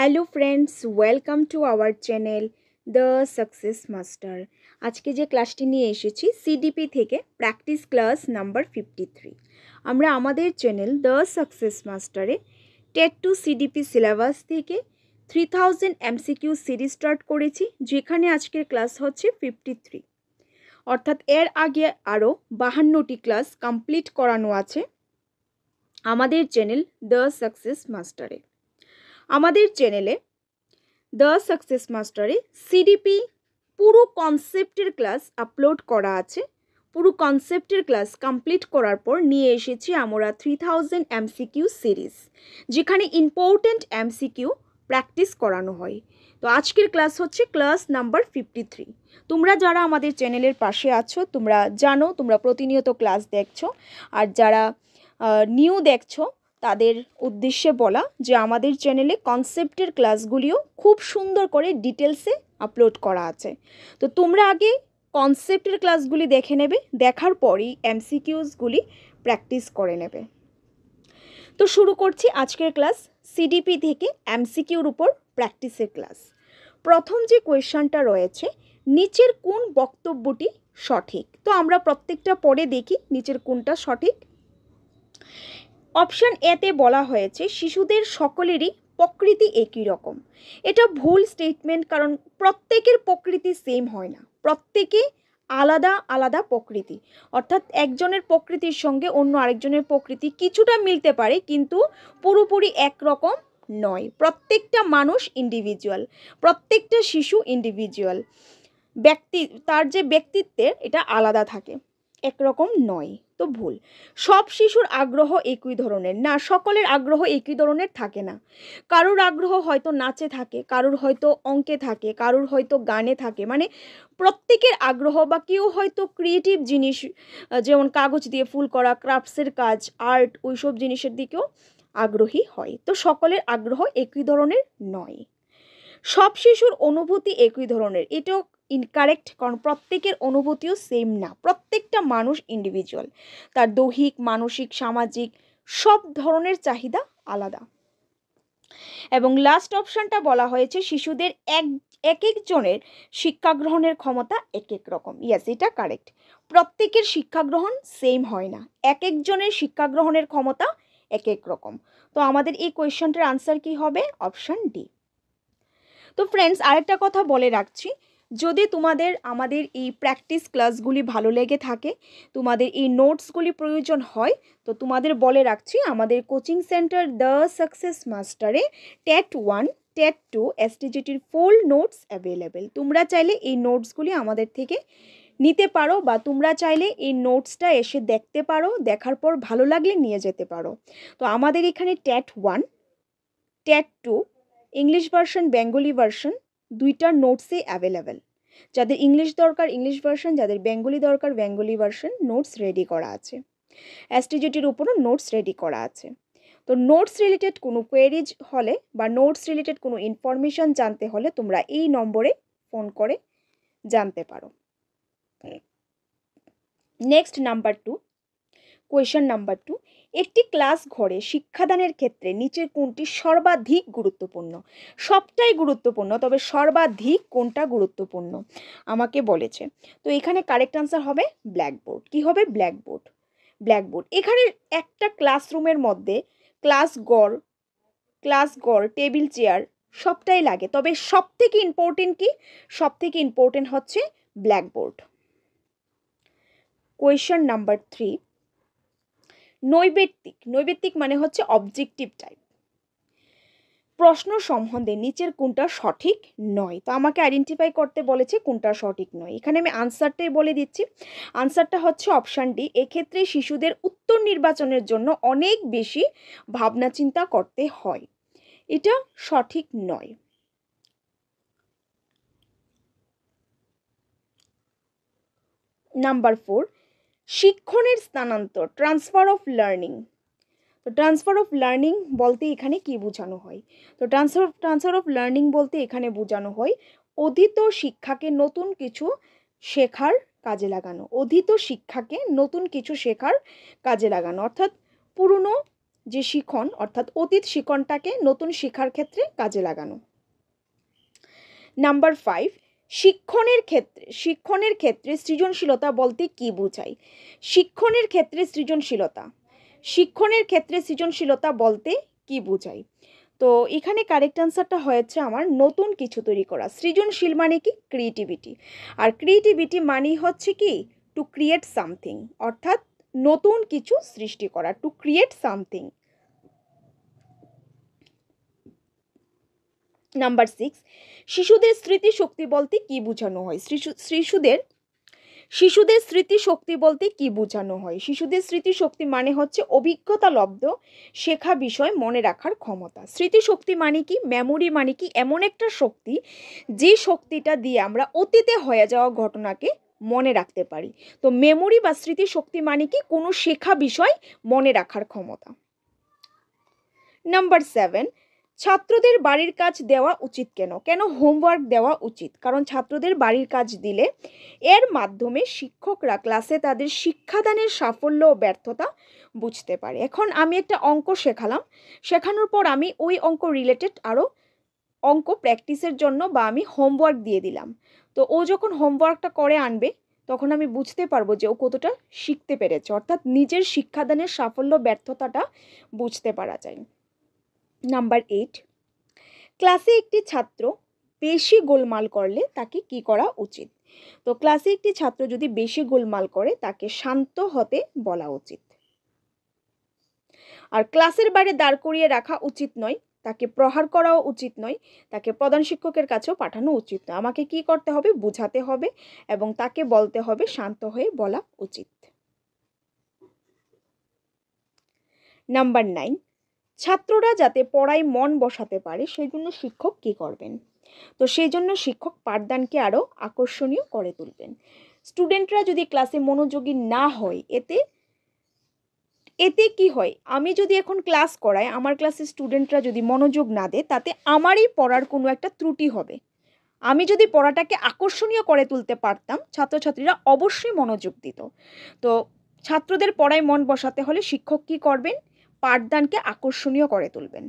Hello friends welcome to our channel the success master আজকে যে ক্লাসটি নিয়ে এসেছি সিডিপি থেকে practice class number fifty three আমরা আমাদের চ্যানেল দ্য সাকসেস মাস্টারে টেট টু সিডিপি সিলেবাস থেকে three thousand MCQ series start করেছি যেখানে আজকের ক্লাস হচ্ছে ফিফটি থ্রি অর্থাৎ এর আগে আরও বাহান্নটি ক্লাস কমপ্লিট করানো আছে আমাদের চ্যানেল দ্য সাকসেস মাস্টারে আমাদের চ্যানেলে দ্য সাকসেস মাস্টারে সিডিপি পুরো কনসেপ্টের ক্লাস আপলোড করা আছে পুরো কনসেপ্টের ক্লাস কমপ্লিট করার পর নিয়ে এসেছি আমরা থ্রি থাউজেন্ড এমসিকিউ সিরিজ যেখানে ইম্পর্টেন্ট এমসিকিউ প্র্যাকটিস করানো হয় তো আজকের ক্লাস হচ্ছে ক্লাস নাম্বার ফিফটি থ্রি তোমরা যারা আমাদের চ্যানেলের পাশে আছো তোমরা জানো তোমরা প্রতিনিয়ত ক্লাস দেখছো আর যারা নিউ দেখছো তাদের উদ্দেশ্যে বলা যে আমাদের চ্যানেলে কনসেপ্টের ক্লাসগুলিও খুব সুন্দর করে ডিটেলসে আপলোড করা আছে তো তোমরা আগে কনসেপ্টের ক্লাসগুলি দেখে নেবে দেখার পরই এমসিকিউসগুলি প্র্যাকটিস করে নেবে তো শুরু করছি আজকের ক্লাস সিডিপি থেকে এমসিকিউর উপর প্র্যাকটিসের ক্লাস প্রথম যে কোয়েশনটা রয়েছে নিচের কোন বক্তব্যটি সঠিক তো আমরা প্রত্যেকটা পরে দেখি নিচের কোনটা সঠিক অপশান এতে বলা হয়েছে শিশুদের সকলেরই প্রকৃতি একই রকম এটা ভুল স্টেটমেন্ট কারণ প্রত্যেকের প্রকৃতি সেম হয় না প্রত্যেকে আলাদা আলাদা প্রকৃতি অর্থাৎ একজনের প্রকৃতির সঙ্গে অন্য আরেকজনের প্রকৃতি কিছুটা মিলতে পারে কিন্তু পুরোপুরি একরকম নয় প্রত্যেকটা মানুষ ইন্ডিভিজুয়াল প্রত্যেকটা শিশু ইন্ডিভিজুয়াল ব্যক্তি তার যে ব্যক্তিত্বের এটা আলাদা থাকে একরকম নয় তো ভুল সব শিশুর আগ্রহ একই ধরনের না সকলের আগ্রহ একই ধরনের থাকে না কারোর আগ্রহ হয়তো নাচে থাকে কারোর হয়তো অঙ্কে থাকে কারোর হয়তো গানে থাকে মানে প্রত্যেকের আগ্রহ বা কেউ হয়তো ক্রিয়েটিভ জিনিস যেমন কাগজ দিয়ে ফুল করা ক্রাফটসের কাজ আর্ট ওইসব জিনিসের দিকেও আগ্রহী হয় তো সকলের আগ্রহ একই ধরনের নয় সব শিশুর অনুভূতি একই ধরনের এটাও ইনকারেক্ট কারণ প্রত্যেকের অনুভূতিও সেম না প্রত্যেকটা মানুষ ইন্ডিভিজুয়াল তার দৈহিক মানসিক সামাজিক সব ধরনের চাহিদা আলাদা এবং লাস্ট অপশানটা বলা হয়েছে শিশুদের এক এক একজনের শিক্ষা গ্রহণের ক্ষমতা এক এক রকম ইয়াস এটা কারেক্ট প্রত্যেকের শিক্ষা গ্রহণ সেম হয় না এক একজনের শিক্ষা গ্রহণের ক্ষমতা এক এক রকম তো আমাদের এই কোয়েশ্চনটার আনসার কি হবে অপশান ডি তো ফ্রেন্ডস আরেকটা কথা বলে রাখছি যদি তোমাদের আমাদের এই প্র্যাকটিস ক্লাসগুলি ভালো লেগে থাকে তোমাদের এই নোটসগুলি প্রয়োজন হয় তো তোমাদের বলে রাখছি আমাদের কোচিং সেন্টার দ্য সাকসেস মাস্টারে ট্যাট ওয়ান ট্যাট টু এসটিজিটির ফুল নোটস অ্যাভেলেবেল তোমরা চাইলে এই নোটসগুলি আমাদের থেকে নিতে পারো বা তোমরা চাইলে এই নোটসটা এসে দেখতে পারো দেখার পর ভালো লাগলে নিয়ে যেতে পারো তো আমাদের এখানে TET one TET two English version Bengali version দুইটার নোটসই অ্যাভেলেবেল যাদের ইংলিশ দরকার ইংলিশ ভার্সন যাদের বেঙ্গলি দরকার বেঙ্গলি ভার্সন নোটস রেডি করা আছে অ্যাস্ট্রিজিটির উপরও নোটস রেডি করা আছে তো নোটস রিলেটেড কোনো কোয়েরিজ হলে বা নোটস রিলেটেড কোনো ইনফরমেশান জানতে হলে তোমরা এই নম্বরে ফোন করে জানতে পারো next number two question number two একটি ক্লাস ঘরে শিক্ষাদানের ক্ষেত্রে নিচের কোনটি সর্বাধিক গুরুত্বপূর্ণ সবটাই গুরুত্বপূর্ণ তবে সর্বাধিক কোনটা গুরুত্বপূর্ণ আমাকে বলেছে তো এখানে কারেক্ট আনসার হবে ব্ল্যাকবোর্ড কি হবে ব্ল্যাকবোর্ড ব্ল্যাকবোর্ড এখানে একটা ক্লাসরুমের মধ্যে ক্লাস গড় ক্লাস গড় টেবিল চেয়ার সবটাই লাগে তবে সব থেকে ইম্পর্টেন্ট কি সব থেকে ইম্পর্টেন্ট হচ্ছে ব্ল্যাকবোর্ড কোয়েশন নাম্বার থ্রি নৈবেত্তিক নৈবেত্তিক মানে হচ্ছে অবজেক্টিভ টাইপ প্রশ্ন সম্বন্ধে নিচের কোনটা সঠিক নয় তো আমাকে আইডেন্টিফাই করতে বলেছে কোনটা সঠিক নয় এখানে আমি আনসারটাই বলে দিচ্ছি আনসারটা হচ্ছে অপশান ডি এক্ষেত্রে শিশুদের উত্তর নির্বাচনের জন্য অনেক বেশি ভাবনা চিন্তা করতে হয় এটা সঠিক নয় নাম্বার ফোর শিক্ষণের স্থানান্তর ট্রান্সফার অফ লার্নিং তো ট্রান্সফার অফ লার্নিং বলতে এখানে কি বোঝানো হয় তো ট্রান্সফার ট্রান্সফার অফ লার্নিং বলতে এখানে বোঝানো হয় অধীত শিক্ষাকে নতুন কিছু শেখার কাজে লাগানো অধীত শিক্ষাকে নতুন কিছু শেখার কাজে লাগানো অর্থাৎ পুরনো যে শিখন অর্থাৎ অতীত শিখনটাকে নতুন শিক্ষার ক্ষেত্রে কাজে লাগানো নাম্বার ফাইভ শিক্ষণের ক্ষেত্রে শিক্ষণের ক্ষেত্রে সৃজনশীলতা বলতে কি বোঝায় শিক্ষণের ক্ষেত্রে সৃজনশীলতা শিক্ষণের ক্ষেত্রে সৃজনশীলতা বলতে কি বোঝায় তো এখানে কারেক্ট অ্যান্সারটা হয়েছে আমার নতুন কিছু তৈরি করা সৃজনশীল মানে কি ক্রিয়েটিভিটি আর ক্রিয়েটিভিটি মানেই হচ্ছে কি টু ক্রিয়েট সামথিং অর্থাৎ নতুন কিছু সৃষ্টি করা to create something number six শিশুদের স্মৃতি শক্তি বলতে কি বোঝানো হয় শিশুদের শিশুদের স্মৃতি শক্তি বলতে কি বোঝানো হয় শিশুদের স্মৃতি শক্তি মানে হচ্ছে অভিজ্ঞতা লব্ধ শেখা বিষয় মনে রাখার ক্ষমতা স্মৃতি শক্তি মানে কি মেমোরি মানে কি এমন একটা শক্তি যে শক্তিটা দিয়ে আমরা অতীতে হয়ে যাওয়া ঘটনাকে মনে রাখতে পারি তো মেমোরি বা স্মৃতি শক্তি মানে কি কোনো শেখা বিষয় মনে রাখার ক্ষমতা নাম্বার সেভেন ছাত্রদের বাড়ির কাজ দেওয়া উচিত কেন কেন হোমওয়ার্ক দেওয়া উচিত কারণ ছাত্রদের বাড়ির কাজ দিলে এর মাধ্যমে শিক্ষকরা ক্লাসে তাদের শিক্ষাদানের সাফল্য ও ব্যর্থতা বুঝতে পারে এখন আমি একটা অঙ্ক শেখালাম শেখানোর পর আমি ওই অঙ্ক রিলেটেড আরও অঙ্ক প্র্যাকটিসের জন্য বা আমি হোমওয়ার্ক দিয়ে দিলাম তো ও যখন হোমওয়ার্কটা করে আনবে তখন আমি বুঝতে পারবো যে ও কতটা শিখতে পেরেছে অর্থাৎ নিজের শিক্ষাদানের সাফল্য ব্যর্থতাটা বুঝতে পারা যায় নাম্বার এইট ক্লাসে একটি ছাত্র বেশি গোলমাল করলে তাকে কি করা উচিত তো ক্লাসে একটি ছাত্র যদি বেশি গোলমাল করে তাকে শান্ত হতে বলা উচিত আর ক্লাসের বাইরে দাঁড় করিয়ে রাখা উচিত নয় তাকে প্রহার করাও উচিত নয় তাকে প্রধান শিক্ষকের কাছেও পাঠানো উচিত নয় আমাকে কি করতে হবে বুঝাতে হবে এবং তাকে বলতে হবে শান্ত হয়ে বলা উচিত নাম্বার নাইন ছাত্ররা যাতে পড়ায় মন বসাতে পারে সেই জন্য শিক্ষক কী করবেন তো সেই জন্য শিক্ষক পাঠদানকে আরও আকর্ষণীয় করে তুলবেন স্টুডেন্টরা যদি ক্লাসে মনোযোগী না হয় এতে এতে কি হয় আমি যদি এখন ক্লাস করাই আমার ক্লাসে স্টুডেন্টরা যদি মনোযোগ না দেয় তাতে আমারই পড়ার কোনো একটা ত্রুটি হবে আমি যদি পড়াটাকে আকর্ষণীয় করে তুলতে পারতাম ছাত্রছাত্রীরা অবশ্যই মনোযোগ দিত তো ছাত্রদের পড়ায় মন বসাতে হলে শিক্ষক কী করবেন পাঠদানকে আকর্ষণীয় করে তুলবেন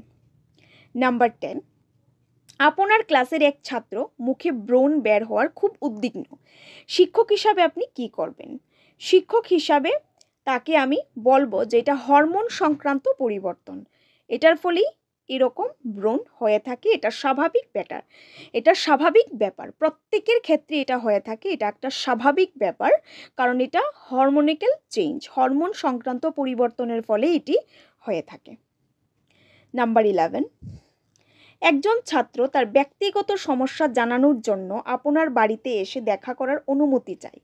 নাম্বার টেন আপনার ক্লাসের এক ছাত্র মুখে ব্রণ বের হওয়ার খুব উদ্বিগ্ন শিক্ষক হিসাবে আপনি কি করবেন শিক্ষক হিসাবে তাকে আমি বলবো যে এটা হরমোন সংক্রান্ত পরিবর্তন এটার ফলেই এরকম ব্রণ হয়ে থাকে এটা স্বাভাবিক ব্যাটার এটা স্বাভাবিক ব্যাপার প্রত্যেকের ক্ষেত্রে এটা হয়ে থাকে এটা একটা স্বাভাবিক ব্যাপার কারণ এটা হরমোনিক্যাল চেঞ্জ হরমোন সংক্রান্ত পরিবর্তনের ফলে এটি হয়ে থাকে নাম্বার ইলেভেন একজন ছাত্র তার ব্যক্তিগত সমস্যা জানানোর জন্য আপনার বাড়িতে এসে দেখা করার অনুমতি চাই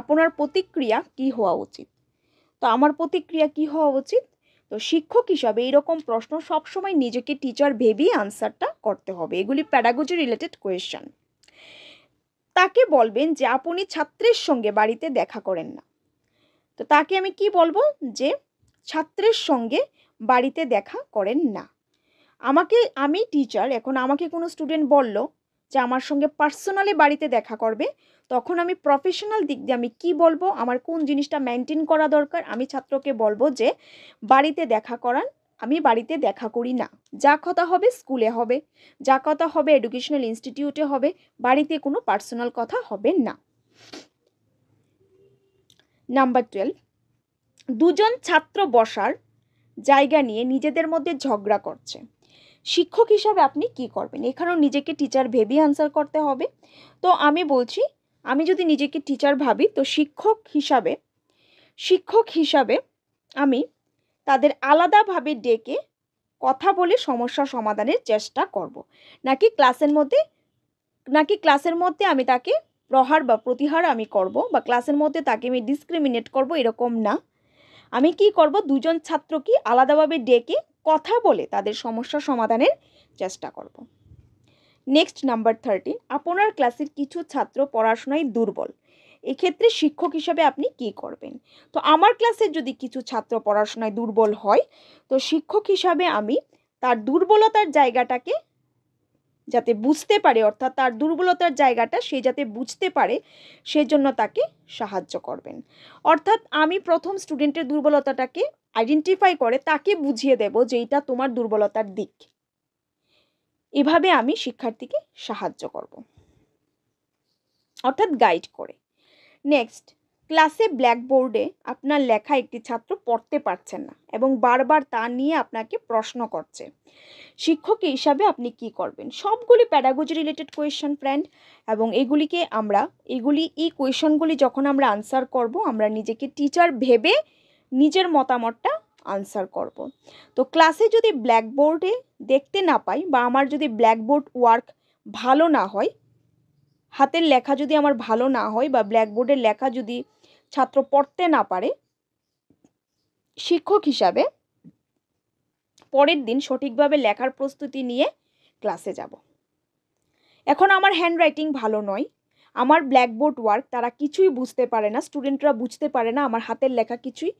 আপনার প্রতিক্রিয়া কি হওয়া উচিত তো আমার প্রতিক্রিয়া কি হওয়া উচিত তো শিক্ষক হিসাবে এইরকম প্রশ্ন সবসময় নিজেকে টিচার ভেবেই আনসারটা করতে হবে এগুলি প্যাডাগোজি রিলেটেড কোয়েশ্চেন তাকে বলবেন যে আপনি ছাত্রের সঙ্গে বাড়িতে দেখা করেন না তো তাকে আমি কি বলবো যে ছাত্রের সঙ্গে বাড়িতে দেখা করেন না আমাকে আমি টিচার এখন আমাকে কোনো স্টুডেন্ট বলল যে আমার সঙ্গে পার্সোনালি বাড়িতে দেখা করবে তখন আমি প্রফেশনাল দিক দিয়ে আমি কি বলবো আমার কোন জিনিসটা মেনটেন করা দরকার আমি ছাত্রকে বলবো যে বাড়িতে দেখা করান আমি বাড়িতে দেখা করি না যা কথা হবে স্কুলে হবে যা কথা হবে এডুকেশনাল ইনস্টিটিউটে হবে বাড়িতে কোনো পার্সোনাল কথা হবে না নাম্বার টুয়েলভ দুজন ছাত্র বসার জায়গা নিয়ে নিজেদের মধ্যে ঝগড়া করছে শিক্ষক হিসাবে আপনি কি করবেন এখানেও নিজেকে টিচার ভেবেই আনসার করতে হবে তো আমি বলছি আমি যদি নিজেকে টিচার ভাবি তো শিক্ষক হিসাবে শিক্ষক হিসাবে আমি তাদের আলাদাভাবে ডেকে কথা বলে সমস্যা সমাধানের চেষ্টা করব। নাকি ক্লাসের মধ্যে নাকি ক্লাসের মধ্যে আমি তাকে প্রহার বা প্রতিহার আমি করব বা ক্লাসের মধ্যে তাকে আমি ডিসক্রিমিনেট করব এরকম না আমি কি করব দুজন ছাত্রকে আলাদাভাবে ডেকে কথা বলে তাদের সমস্যা সমাধানের চেষ্টা করব নেক্সট নাম্বার থার্টিন আপনার ক্লাসের কিছু ছাত্র পড়াশোনায় দুর্বল এক্ষেত্রে শিক্ষক হিসাবে আপনি কি করবেন তো আমার ক্লাসের যদি কিছু ছাত্র পড়াশোনায় দুর্বল হয় তো শিক্ষক হিসাবে আমি তার দুর্বলতার জায়গাটাকে যাতে বুঝতে পারে অর্থাৎ তার দুর্বলতার জায়গাটা সে যাতে বুঝতে পারে সেজন্য তাকে সাহায্য করবেন অর্থাৎ আমি প্রথম স্টুডেন্টের দুর্বলতাটাকে আইডেন্টিফাই করে তাকে বুঝিয়ে দেব যে এটা তোমার দুর্বলতার দিক এভাবে আমি শিক্ষার্থীকে সাহায্য করব অর্থাৎ গাইড করে নেক্সট ক্লাসে ব্ল্যাকবোর্ডে আপনার লেখা একটি ছাত্র পড়তে পারছেন না এবং বারবার তা নিয়ে আপনাকে প্রশ্ন করছে শিক্ষক হিসাবে আপনি কি করবেন সবগুলি প্যাডাগোজি রিলেটেড কোয়েশন ফ্রেন্ড এবং এগুলিকে আমরা এগুলি এই কোয়েশনগুলি যখন আমরা আনসার করব আমরা নিজেকে টিচার ভেবে নিজের মতামতটা আনসার করব। তো ক্লাসে যদি ব্ল্যাকবোর্ডে দেখতে না পাই বা আমার যদি ব্ল্যাকবোর্ড ওয়ার্ক ভালো না হয় হাতের লেখা যদি আমার ভালো না হয় বা ব্ল্যাকবোর্ডের লেখা যদি ছাত্র পড়তে না পারে শিক্ষক হিসাবে পরের দিন সঠিকভাবে লেখার প্রস্তুতি নিয়ে ক্লাসে যাব এখন আমার হ্যান্ডরাইটিং ভালো নয় আমার ব্ল্যাকবোর্ড ওয়ার্ক তারা কিছুই বুঝতে পারে না স্টুডেন্টরা বুঝতে পারে না আমার হাতের লেখা কিছুই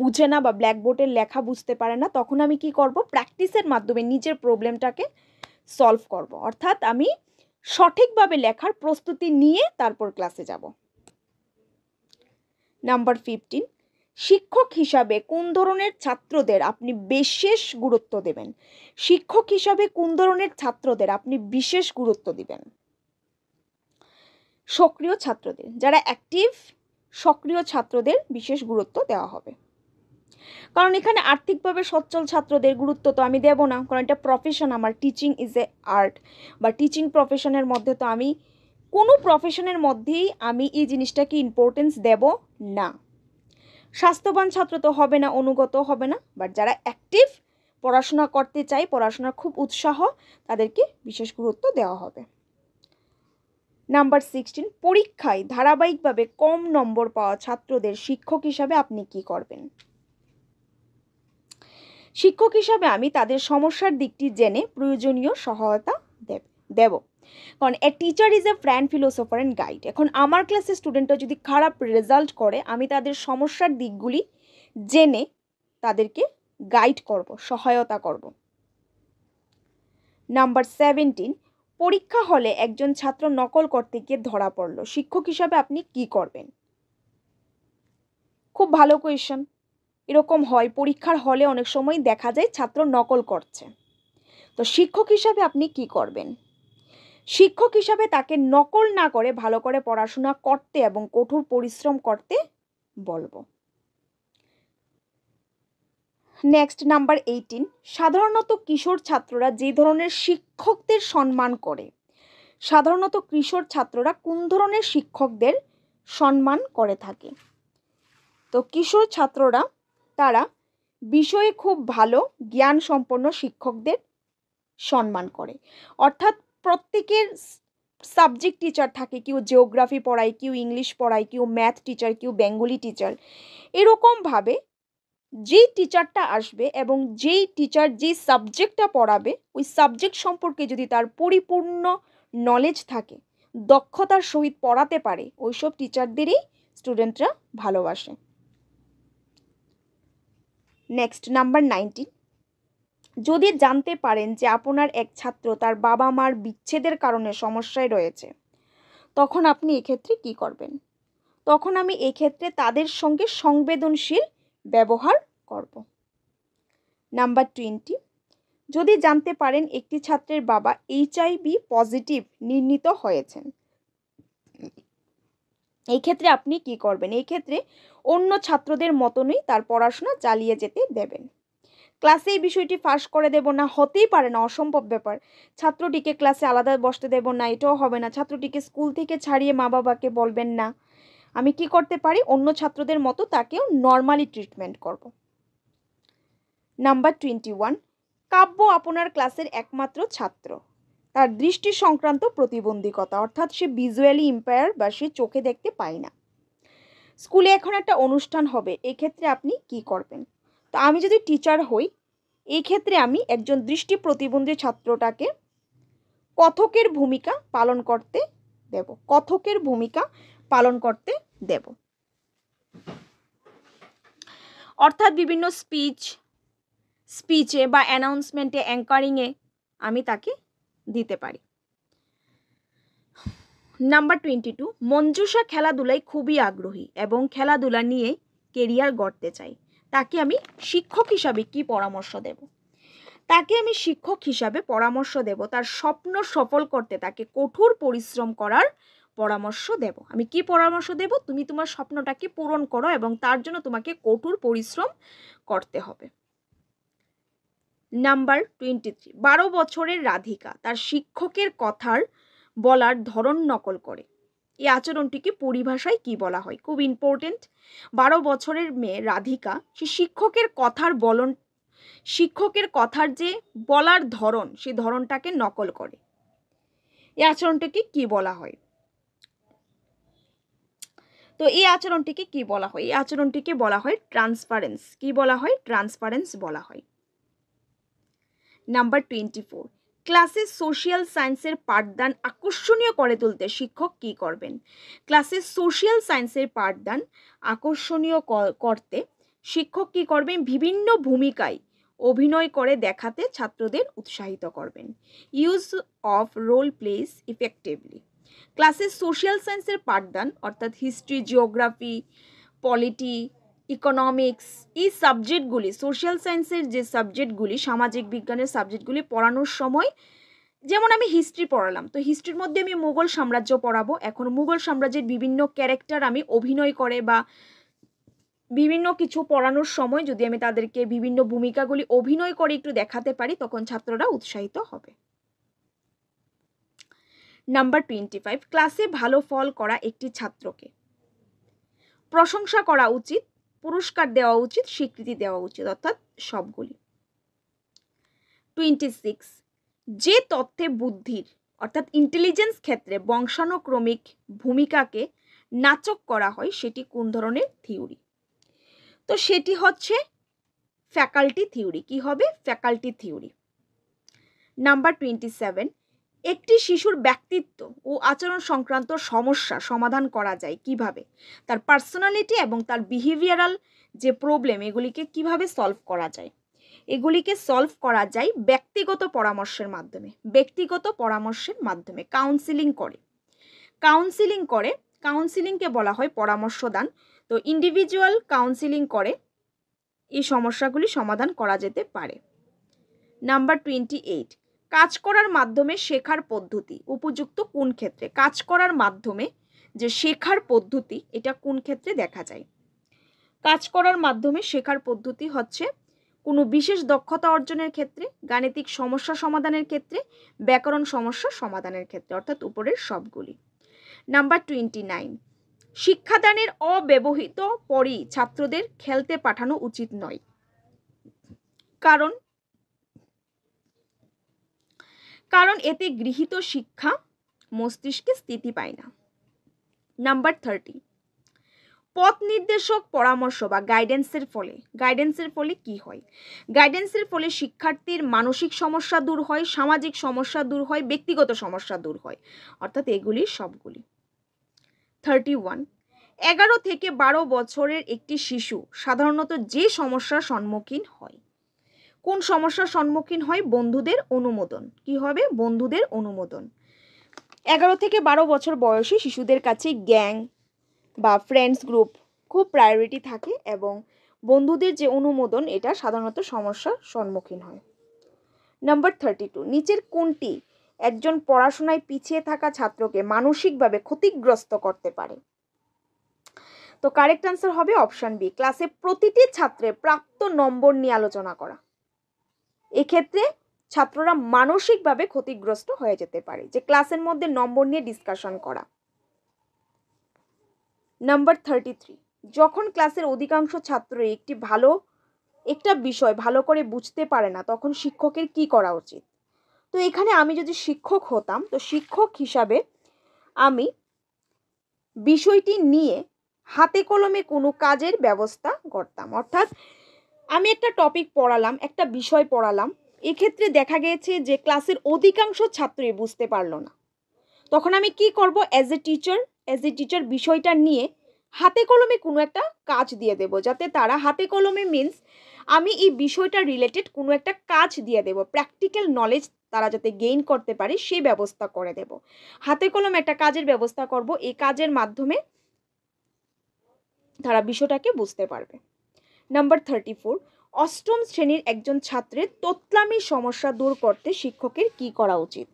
বুঝে না বা ব্ল্যাকবোর্ডের লেখা বুঝতে পারে না তখন আমি কি করব প্র্যাকটিসের মাধ্যমে নিজের প্রবলেমটাকে সলভ করব অর্থাৎ আমি সঠিকভাবে লেখার প্রস্তুতি নিয়ে তারপর ক্লাসে যাব নাম্বার ফিফটিন শিক্ষক হিসাবে কোন ধরনের ছাত্রদের আপনি বিশেষ গুরুত্ব দেবেন শিক্ষক হিসাবে কোন ধরনের ছাত্রদের আপনি বিশেষ গুরুত্ব দিবেন সক্রিয় ছাত্রদের যারা অ্যাক্টিভ সক্রিয় ছাত্রদের বিশেষ গুরুত্ব দেওয়া হবে কারণ এখানে আর্থিকভাবে সচ্ছল ছাত্রদের গুরুত্ব তো আমি দেব না কারণ এটা প্রফেশন আমার টিচিং ইজ এ আর্ট বা টিচিং প্রফেশনের মধ্যে তো আমি কোনো প্রফেশনের মধ্যেই আমি এই জিনিসটাকে ইম্পর্টেন্স দেব না স্বাস্থ্যবান ছাত্র তো হবে না অনুগত হবে না বাট যারা অ্যাক্টিভ পড়াশোনা করতে চাই পড়াশোনার খুব উৎসাহ তাদেরকে বিশেষ গুরুত্ব দেওয়া হবে নাম্বার সিক্সটিন পরীক্ষায় ধারাবাহিকভাবে কম নম্বর পাওয়া ছাত্রদের শিক্ষক হিসাবে আপনি কি করবেন শিক্ষক হিসাবে আমি তাদের সমস্যার দিকটি জেনে প্রয়োজনীয় সহায়তা দেব দেব কারণ a teacher is a friend philosopher and guide এখন আমার ক্লাসে স্টুডেন্টরা যদি খারাপ রেজাল্ট করে আমি তাদের সমস্যার দিকগুলি জেনে তাদেরকে গাইড করব সহায়তা করব নাম্বার সেভেন্টিন পরীক্ষা হলে একজন ছাত্র নকল করতে গিয়ে ধরা পড়ল শিক্ষক হিসাবে আপনি কি করবেন খুব ভালো কোয়েশন এরকম হয় পরীক্ষার হলে অনেক সময় দেখা যায় ছাত্র নকল করছে তো শিক্ষক হিসাবে আপনি কি করবেন শিক্ষক হিসাবে তাকে নকল না করে ভালো করে পড়াশোনা করতে এবং কঠোর পরিশ্রম করতে বলবো নেক্সট নাম্বার এইটিন সাধারণত কিশোর ছাত্ররা যে ধরনের শিক্ষকদের সম্মান করে সাধারণত কিশোর ছাত্ররা কোন ধরনের শিক্ষকদের সম্মান করে থাকে তো কিশোর ছাত্ররা তারা বিষয়ে খুব ভালো জ্ঞান সম্পন্ন শিক্ষকদের সম্মান করে অর্থাৎ প্রত্যেকের সাবজেক্ট টিচার থাকে কেউ জিওগ্রাফি পড়ায় কেউ ইংলিশ পড়ায় কেউ ম্যাথ টিচার কেউ বেঙ্গলি টিচার এরকমভাবে যেই টিচারটা আসবে এবং যেই টিচার যেই সাবজেক্টটা পড়াবে ওই সাবজেক্ট সম্পর্কে যদি তার পরিপূর্ণ নলেজ থাকে দক্ষতার সহিত পড়াতে পারে ওইসব টিচারদেরই স্টুডেন্টরা ভালোবাসে নেক্সট নাম্বার নাইনটিন যদি জানতে পারেন যে আপনার এক ছাত্র তার বাবা মার বিচ্ছেদের কারণে সমস্যায় রয়েছে তখন আপনি এক্ষেত্রে কি করবেন তখন আমি এক্ষেত্রে তাদের সঙ্গে সংবেদনশীল ব্যবহার করব নাম্বার টোয়েন্টি যদি জানতে পারেন একটি ছাত্রের বাবা এইচআইভি পজিটিভ নির্ণীত হয়েছেন এই ক্ষেত্রে আপনি কি করবেন এই ক্ষেত্রে অন্য ছাত্রদের মতনই তার পড়াশোনা চালিয়ে যেতে দেবেন ক্লাসে এই বিষয়টি ফাঁস করে দেব না হতেই পারে না অসম্ভব ব্যাপার ছাত্রটিকে ক্লাসে আলাদা বসতে দেব না এটাও হবে না ছাত্রটিকে স্কুল থেকে ছাড়িয়ে মা বাবাকে বলবেন না আমি কি করতে পারি অন্য ছাত্রদের মতো তাকেও নর্মালি ট্রিটমেন্ট করব। নাম্বার টোয়েন্টি ওয়ান কাব্য আপনার ক্লাসের একমাত্র ছাত্র তার দৃষ্টি সংক্রান্ত প্রতিবন্ধিকতা অর্থাৎ সে ভিজুয়ালি ইম্পায়ার বা সে চোখে দেখতে পায় না স্কুলে এখন একটা অনুষ্ঠান হবে এক্ষেত্রে আপনি কি করবেন তো আমি যদি টিচার হই এক্ষেত্রে ক্ষেত্রে আমি একজন দৃষ্টি প্রতিবন্ধী ছাত্রটাকে কথকের ভূমিকা পালন করতে দেব কথকের ভূমিকা পালন করতে দেব অর্থাৎ বিভিন্ন স্পিচ স্পিচে বা অ্যানাউন্সমেন্টে অ্যাঙ্কারিংয়ে আমি তাকে দিতে পারি নাম্বার টোয়েন্টি টু মঞ্জুষা খেলাধুলায় খুবই আগ্রহী এবং খেলাধুলা নিয়ে কেরিয়ার গড়তে চাই তাকে আমি শিক্ষক হিসাবে কি পরামর্শ দেব তাকে আমি শিক্ষক হিসাবে পরামর্শ দেব তার স্বপ্ন সফল করতে তাকে কঠোর পরিশ্রম করার পরামর্শ দেব আমি কি পরামর্শ দেব তুমি তোমার স্বপ্নটাকে পূরণ করো এবং তার জন্য তোমাকে কঠোর পরিশ্রম করতে হবে নাম্বার টোয়েন্টি থ্রি বারো বছরের রাধিকা তার শিক্ষকের কথার বলার ধরন নকল করে এই আচরণটিকে পরিভাষায় কি বলা হয় খুব ইম্পর্টেন্ট বারো বছরের মেয়ে রাধিকা সে শিক্ষকের কথার বলন শিক্ষকের কথার যে বলার ধরন সে ধরনটাকে নকল করে এই আচরণটাকে কি বলা হয় তো এই আচরণটিকে কি বলা হয় এই আচরণটিকে বলা হয় ট্রান্সপারেন্স কি বলা হয় ট্রান্সপারেন্স বলা হয় নাম্বার টোয়েন্টি ফোর ক্লাসে সোশ্যাল সায়েন্সের পাঠদান আকর্ষণীয় করে তুলতে শিক্ষক কি করবেন ক্লাসে সোশ্যাল সায়েন্সের পাঠদান আকর্ষণীয় করতে শিক্ষক কি করবেন বিভিন্ন ভূমিকায় অভিনয় করে দেখাতে ছাত্রদের উৎসাহিত করবেন use of role plays effectively ক্লাসে সোশ্যাল সায়েন্সের পাঠদান অর্থাৎ হিস্ট্রি জিওগ্রাফি পলিটি ইকোনমিক্স এই সাবজেক্টগুলি সোশ্যাল সায়েন্সের যে সাবজেক্টগুলি সামাজিক বিজ্ঞানের সাবজেক্টগুলি পড়ানোর সময় যেমন আমি হিস্ট্রি পড়ালাম তো হিস্ট্রির মধ্যে আমি মুঘল সাম্রাজ্য পড়াবো এখন মুঘল সাম্রাজ্যের বিভিন্ন ক্যারেক্টার আমি অভিনয় করে বা বিভিন্ন কিছু পড়ানোর সময় যদি আমি তাদেরকে বিভিন্ন ভূমিকাগুলি অভিনয় করে একটু দেখাতে পারি তখন ছাত্ররা উৎসাহিত হবে নাম্বার টোয়েন্টি ফাইভ ক্লাসে ভালো ফল করা একটি ছাত্রকে প্রশংসা করা উচিত পুরস্কার দেওয়া উচিত স্বীকৃতি দেওয়া উচিত অর্থাৎ সবগুলি টোয়েন্টি সিক্স যে তথ্যে বুদ্ধির অর্থাৎ ইন্টেলিজেন্স ক্ষেত্রে বংশানুক্রমিক ভূমিকাকে নাচক করা হয় সেটি কোন ধরনের থিওরি তো সেটি হচ্ছে ফ্যাকাল্টি থিওরি কি হবে faculty theory number twenty seven একটি শিশুর ব্যক্তিত্ব ও আচরণ সংক্রান্ত সমস্যা সমাধান করা যায় কিভাবে তার পার্সোনালিটি এবং তার বিহেভিয়ারাল যে প্রবলেম এগুলিকে কিভাবে সলভ করা যায় এগুলিকে সলভ করা যায় ব্যক্তিগত পরামর্শের মাধ্যমে ব্যক্তিগত পরামর্শের মাধ্যমে কাউন্সিলিং করে কাউন্সিলিং করে কাউন্সিলিংকে বলা হয় পরামর্শদান তো ইন্ডিভিজুয়াল কাউন্সিলিং করে এই সমস্যাগুলি সমাধান করা যেতে পারে নাম্বার টোয়েন্টি এইট কাজ করার মাধ্যমে শেখার পদ্ধতি উপযুক্ত কোন ক্ষেত্রে কাজ করার মাধ্যমে যে শেখার পদ্ধতি এটা কোন ক্ষেত্রে দেখা যায় কাজ করার মাধ্যমে শেখার পদ্ধতি হচ্ছে কোনো বিশেষ দক্ষতা অর্জনের ক্ষেত্রে গাণিতিক সমস্যা সমাধানের ক্ষেত্রে ব্যাকরণ সমস্যা সমাধানের ক্ষেত্রে অর্থাৎ উপরের সবগুলি নাম্বার টোয়েন্টি নাইন শিক্ষাদানের অব্যবহৃত পরই ছাত্রদের খেলতে পাঠানো উচিত নয় কারণ কারণ এতে গৃহীত শিক্ষা মস্তিষ্কে স্থিতি পায় না নাম্বার থার্টি পথ নির্দেশক পরামর্শ বা গাইডেন্সের ফলে গাইডেন্সের ফলে কি হয় গাইডেন্সের ফলে শিক্ষার্থীর মানসিক সমস্যা দূর হয় সামাজিক সমস্যা দূর হয় ব্যক্তিগত সমস্যা দূর হয় অর্থাৎ এগুলি সবগুলি থার্টি ওয়ান এগারো থেকে বারো বছরের একটি শিশু সাধারণত যে সমস্যার সম্মুখীন হয় কোন সমস্যার সম্মুখীন হয় বন্ধুদের অনুমোদন কি হবে বন্ধুদের অনুমোদন এগারো থেকে বারো বছর বয়সী শিশুদের কাছে গ্যাং বা ফ্রেন্ডস গ্রুপ খুব প্রায়োরিটি থাকে এবং বন্ধুদের যে অনুমোদন এটা সাধারণত সমস্যার সম্মুখীন হয় নাম্বার থার্টি টু নিচের কোনটি একজন পড়াশোনায় পিছিয়ে থাকা ছাত্রকে মানসিকভাবে ক্ষতিগ্রস্ত করতে পারে তো কারেক্ট অ্যান্সার হবে অপশান বি ক্লাসে প্রতিটি ছাত্রের প্রাপ্ত নম্বর নিয়ে আলোচনা করা এক্ষেত্রে ছাত্ররা মানসিকভাবে ক্ষতিগ্রস্ত হয়ে যেতে পারে যে ক্লাসের মধ্যে নম্বর নিয়ে ডিসকাশন করা নাম্বার থার্টি থ্রি যখন ক্লাসের অধিকাংশ ছাত্র একটি ভালো একটা বিষয় ভালো করে বুঝতে পারে না তখন শিক্ষকের কি করা উচিত তো এখানে আমি যদি শিক্ষক হতাম তো শিক্ষক হিসাবে আমি বিষয়টি নিয়ে হাতে কলমে কোনো কাজের ব্যবস্থা করতাম অর্থাৎ আমি একটা টপিক পড়ালাম একটা বিষয় পড়ালাম এক্ষেত্রে দেখা গেছে যে ক্লাসের অধিকাংশ ছাত্রই বুঝতে পারল না তখন আমি কি করব as a teacher as a teacher বিষয়টা নিয়ে হাতে কলমে কোনো একটা কাজ দিয়ে দেব যাতে তারা হাতে কলমে মিন্স আমি এই বিষয়টা রিলেটেড কোনো একটা কাজ দিয়ে দেব প্র্যাকটিক্যাল নলেজ তারা যাতে গেইন করতে পারে সে ব্যবস্থা করে দেব হাতে কলমে একটা কাজের ব্যবস্থা করব এই কাজের মাধ্যমে তারা বিষয়টাকে বুঝতে পারবে নাম্বার থার্টি ফোর অষ্টম শ্রেণীর একজন ছাত্রের তোতলামি সমস্যা দূর করতে শিক্ষকের কি করা উচিত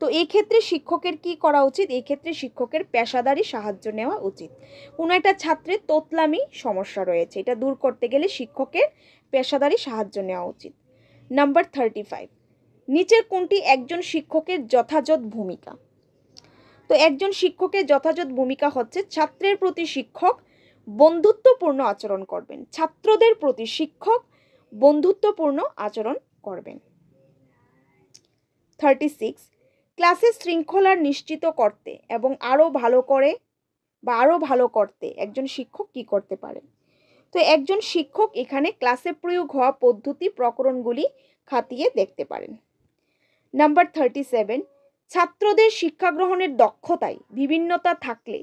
তো ক্ষেত্রে শিক্ষকের কি করা উচিত ক্ষেত্রে শিক্ষকের পেশাদারি সাহায্য নেওয়া উচিত কোনো একটা ছাত্রের তোতলামি সমস্যা রয়েছে এটা দূর করতে গেলে শিক্ষকের পেশাদারি সাহায্য নেওয়া উচিত নাম্বার থার্টি ফাইভ নিচের কোনটি একজন শিক্ষকের যথাযথ ভূমিকা তো একজন শিক্ষকের যথাযথ ভূমিকা হচ্ছে ছাত্রের প্রতি শিক্ষক বন্ধুত্বপূর্ণ আচরণ করবেন ছাত্রদের প্রতি শিক্ষক বন্ধুত্বপূর্ণ আচরণ করবেন থার্টি সিক্স ক্লাসের শৃঙ্খলা নিশ্চিত করতে এবং আরও ভালো করে বা আরও ভালো করতে একজন শিক্ষক কি করতে পারেন তো একজন শিক্ষক এখানে ক্লাসে প্রয়োগ হওয়া পদ্ধতি প্রকরণগুলি খাতিয়ে দেখতে পারেন নাম্বার থার্টি সেভেন ছাত্রদের শিক্ষা গ্রহণের দক্ষতায় বিভিন্নতা থাকলে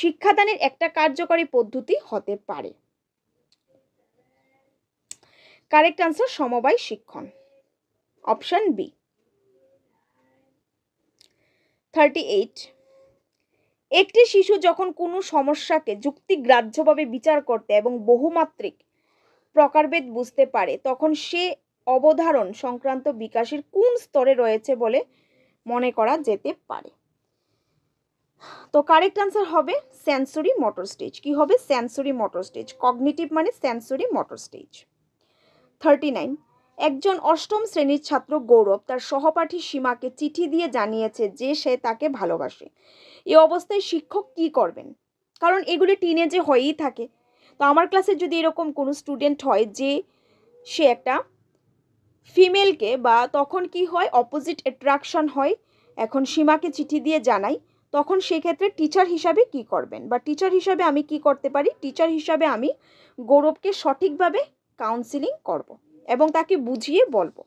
শিক্ষাদানের একটা কার্যকরী পদ্ধতি হতে পারে কারেক্ট আনসার সমবায় শিক্ষণ অপশান বি থার্টি এইট একটি শিশু যখন কোনো সমস্যাকে যুক্তিগ্রাহ্যভাবে বিচার করতে এবং বহুমাত্রিক প্রকারভেদ বুঝতে পারে তখন সে অবধারণ সংক্রান্ত বিকাশের কোন স্তরে রয়েছে বলে মনে করা যেতে পারে তো কারেক্ট অ্যান্সার হবে সেন্সরি মোটর স্টেজ কি হবে সেন্সরি মোটর স্টেজ কগনিটিভ মানে sensory motor stage thirty nine একজন অষ্টম শ্রেণীর ছাত্র গৌরব তার সহপাঠী সীমাকে চিঠি দিয়ে জানিয়েছে যে সে তাকে ভালোবাসে এ অবস্থায় শিক্ষক কি করবেন কারণ এগুলি টিনেজে হয়েই থাকে তো আমার ক্লাসে যদি এরকম কোনো স্টুডেন্ট হয় যে সে একটা ফিমেলকে বা তখন কি হয় অপোজিট অ্যাট্রাকশন হয় এখন সীমাকে চিঠি দিয়ে জানাই তখন সেক্ষেত্রে টিচার হিসাবে কি করবেন বা টিচার হিসাবে আমি কি করতে পারি টিচার হিসাবে আমি গৌরবকে সঠিকভাবে কাউন্সিলিং করব এবং তাকে বুঝিয়ে বলবো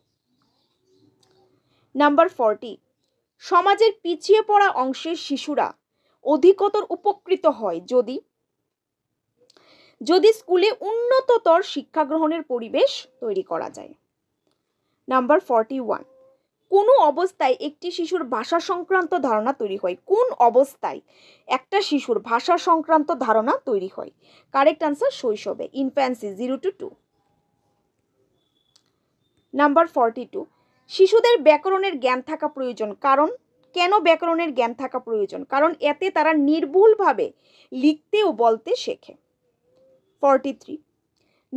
নাম্বার ফর্টি সমাজের পিছিয়ে পড়া অংশের শিশুরা অধিকতর উপকৃত হয় যদি যদি স্কুলে উন্নততর শিক্ষা গ্রহণের পরিবেশ তৈরি করা যায় নাম্বার ফর্টি ওয়ান কোনো অবস্থায় একটি শিশুর ভাষা সংক্রান্ত ধারণা তৈরি হয় কোন অবস্থায় একটা শিশুর ভাষা সংক্রান্ত ধারণা তৈরি হয় কারেক্ট আনসার শৈশবে infancy zero to two number forty two শিশুদের ব্যাকরণের জ্ঞান থাকা প্রয়োজন কারণ কেন ব্যাকরণের জ্ঞান থাকা প্রয়োজন কারণ এতে তারা নির্ভুলভাবে লিখতে ও বলতে শেখে ফর্টি থ্রি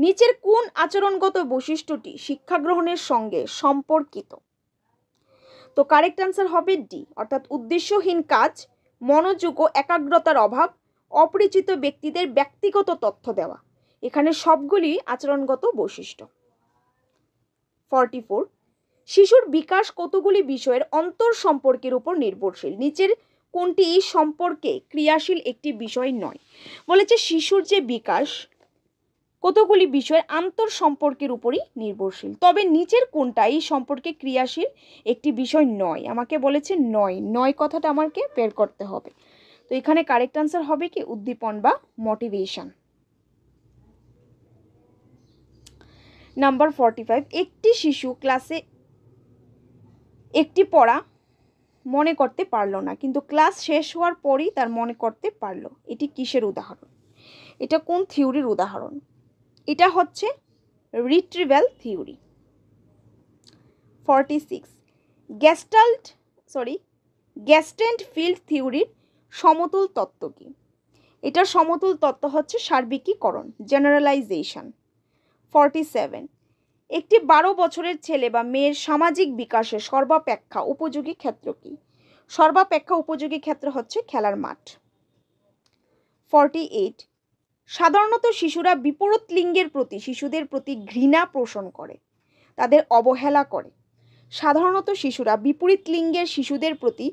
নিচের কোন আচরণগত বৈশিষ্ট্যটি শিক্ষা গ্রহণের সঙ্গে সম্পর্কিত তো কারেক্ট অ্যান্সার হবে ডি অর্থাৎ উদ্দেশ্যহীন কাজ মনোযোগ ও একাগ্রতার অভাব অপরিচিত ব্যক্তিদের ব্যক্তিগত তথ্য দেওয়া এখানে সবগুলি আচরণগত বৈশিষ্ট্য ফর্টি ফোর শিশুর বিকাশ কতগুলি বিষয়ের অন্তর সম্পর্কের উপর নির্ভরশীল নিচের কোনটি সম্পর্কে ক্রিয়াশীল একটি বিষয় নয় বলেছে শিশুর যে বিকাশ কতগুলি বিষয়ের আন্তর সম্পর্কের উপরই নির্ভরশীল তবে নিচের কোনটা এই সম্পর্কে ক্রিয়াশীল একটি বিষয় নয় আমাকে বলেছে নয় নয় কথাটা আমাকে বের করতে হবে তো এখানে কারেক্ট আনসার হবে কি উদ্দীপন বা মোটিভেশন নাম্বার ফর্টি ফাইভ একটি শিশু ক্লাসে একটি পড়া মনে করতে পারলো না কিন্তু ক্লাস শেষ হওয়ার পরই তার মনে করতে পারলো এটি কিসের উদাহরণ এটা কোন থিওরির উদাহরণ এটা হচ্ছে retrieval theory forty six gestalt sorry gestalt field থিওরির সমতুল তত্ত্ব কী এটার সমতুল তত্ত্ব হচ্ছে সার্বিকীকরণ জেনারেলাইজেশন ফর্টি সেভেন একটি বারো বছরের ছেলে বা মেয়ের সামাজিক বিকাশে সর্বাপেক্ষা উপযোগী ক্ষেত্র কি সর্বাপেক্ষা উপযোগী ক্ষেত্র হচ্ছে খেলার মাঠ ফর্টি এইট সাধারণত শিশুরা বিপরীত লিঙ্গের প্রতি শিশুদের প্রতি ঘৃণা পোষণ করে তাদের অবহেলা করে সাধারণত শিশুরা বিপরীত লিঙ্গের শিশুদের প্রতি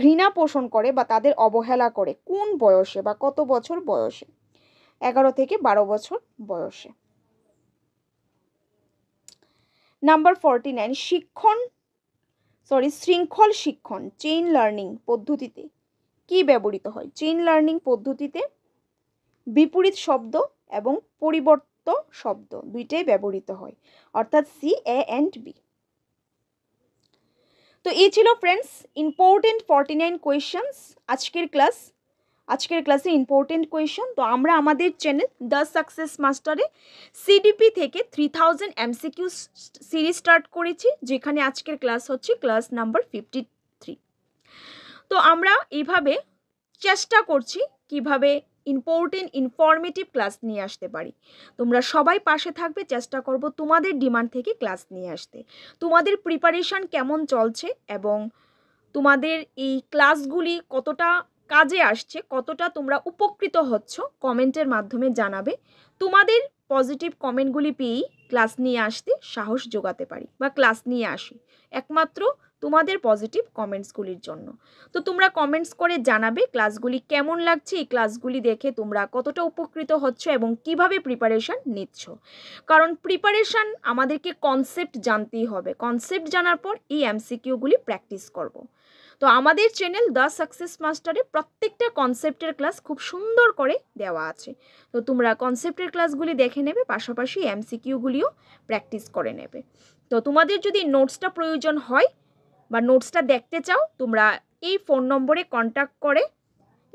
ঘৃণা পোষণ করে বা তাদের অবহেলা করে কোন বয়সে বা কত বছর বয়সে এগারো থেকে বারো বছর বয়সে নাম্বার ফর্টি নাইন শিক্ষণ সরি শৃঙ্খল শিক্ষণ চেইন লার্নিং পদ্ধতিতে কি ব্যবহৃত হয় চেইন লার্নিং পদ্ধতিতে বিপরীত শব্দ এবং পরিবর্ত শব্দ দুইটাই ব্যবহৃত হয় অর্থাৎ সি এ অ্যান্ড বি তো এই ছিল friends important forty nine questions আজকের ক্লাস আজকের ক্লাসে ইম্পর্টেন্ট কোয়েশন তো আমরা আমাদের চ্যানেল দ্য সাকসেস মাস্টারে সিডিপি থেকে three thousand MCQ series start করেছি যেখানে আজকের ক্লাস হচ্ছে ক্লাস নাম্বার ফিফটি থ্রি তো আমরা এইভাবে চেষ্টা করছি কিভাবে ইম্পর্টেন্ট ইনফরমেটিভ ক্লাস নিয়ে আসতে পারি তোমরা সবাই পাশে থাকবে চেষ্টা করব তোমাদের ডিমান্ড থেকে ক্লাস নিয়ে আসতে তোমাদের প্রিপারেশান কেমন চলছে এবং তোমাদের এই ক্লাসগুলি কতটা কাজে আসছে কতটা তোমরা উপকৃত হচ্ছ কমেন্টের মাধ্যমে জানাবে তোমাদের পজিটিভ কমেন্টগুলি পেয়েই ক্লাস নিয়ে আসতে সাহস যোগাতে পারি বা ক্লাস নিয়ে আসি একমাত্র তোমাদের পজিটিভ কমেন্টসগুলির জন্য তো তোমরা কমেন্টস করে জানাবে ক্লাসগুলি কেমন লাগছে এই ক্লাসগুলি দেখে তোমরা কতটা উপকৃত হচ্ছ এবং কিভাবে প্রিপারেশান নিচ্ছ কারণ প্রিপারেশান আমাদেরকে কনসেপ্ট জানতেই হবে কনসেপ্ট জানার পর এই এমসিকিউগুলি প্র্যাকটিস করব। তো আমাদের চ্যানেল দ্য সাকসেস মাস্টারে প্রত্যেকটা কনসেপ্টের ক্লাস খুব সুন্দর করে দেওয়া আছে তো তোমরা কনসেপ্টের ক্লাসগুলি দেখে নেবে পাশাপাশি এমসিকিউগুলিও প্র্যাকটিস করে নেবে তো তোমাদের যদি নোটসটা প্রয়োজন হয় বা নোটসটা দেখতে চাও তোমরা এই ফোন নম্বরে কন্ট্যাক্ট করে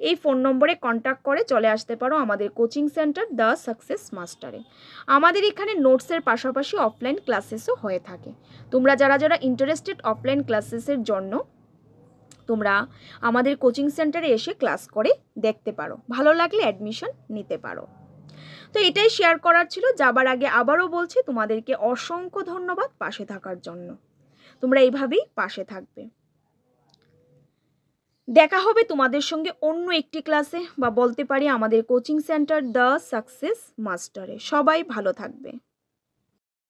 এই ফোন নম্বরে কন্ট্যাক্ট করে চলে আসতে পারো আমাদের কোচিং সেন্টার দ্য সাকসেস মাস্টারে আমাদের এখানে নোটসের পাশাপাশি অফলাইন ক্লাসেসও হয়ে থাকে তোমরা যারা যারা ইন্টারেস্টেড অফলাইন ক্লাসেসের জন্য তোমরা আমাদের কোচিং সেন্টারে এসে ক্লাস করে দেখতে পারো ভালো লাগলে অ্যাডমিশন নিতে পারো তো এটাই শেয়ার করার ছিল যাবার আগে আবারও বলছি তোমাদেরকে অসংখ্য ধন্যবাদ পাশে থাকার জন্য তোমরা এইভাবেই পাশে থাকবে দেখা হবে তোমাদের সঙ্গে অন্য একটি ক্লাসে বা বলতে পারি আমাদের কোচিং সেন্টার দ্য সাকসেস মাস্টারে সবাই ভালো থাকবে